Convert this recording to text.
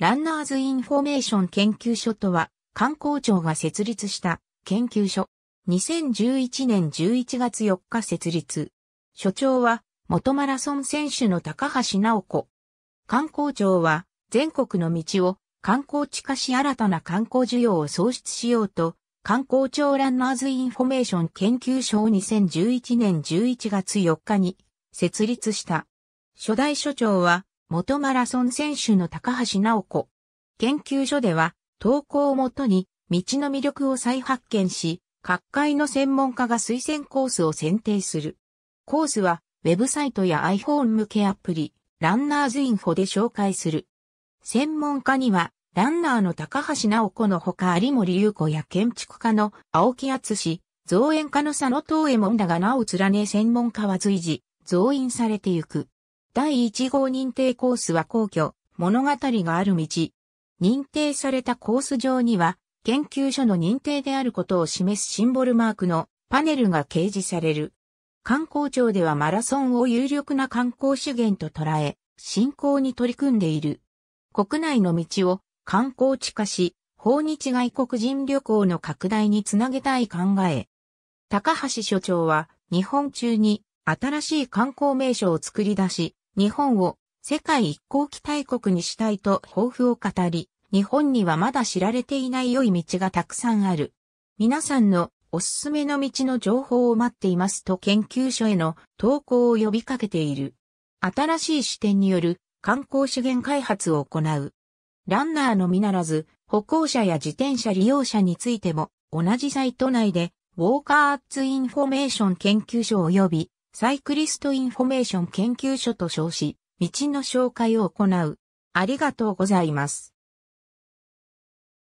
ランナーズインフォメーション研究所とは、観光庁が設立した研究所。2011年11月4日設立。所長は、元マラソン選手の高橋直子。観光庁は、全国の道を観光地化し新たな観光需要を創出しようと、観光庁ランナーズインフォメーション研究所を2011年11月4日に設立した。初代所長は元マラソン選手の高橋直子。研究所では、投稿をもとに、道の魅力を再発見し、各界の専門家が推薦コースを選定する。コースは、ウェブサイトや iPhone 向けアプリ、ランナーズインフォで紹介する。専門家には、ランナーの高橋直子のほか有森優子や建築家の青木厚氏、造園家の佐野東右衛門らが名を連ね専門家は随時、増員されてゆく。第1号認定コースは皇居、物語がある道。認定されたコース上には、研究所の認定であることを示すシンボルマークのパネルが掲示される。観光庁ではマラソンを有力な観光資源と捉え、振興に取り組んでいる。国内の道を観光地化し、訪日外国人旅行の拡大につなげたい考え。高橋所長は、日本中に新しい観光名所を作り出し、日本を世界一向期大国にしたいと抱負を語り、日本にはまだ知られていない良い道がたくさんある。皆さんのおすすめの道の情報を待っていますと研究所への投稿を呼びかけている。新しい視点による観光資源開発を行う。ランナーのみならず、歩行者や自転車利用者についても、同じサイト内で、ウォーカーアッツインフォメーション研究所及び、サイクリストインフォメーション研究所と称し、道の紹介を行う。ありがとうございます。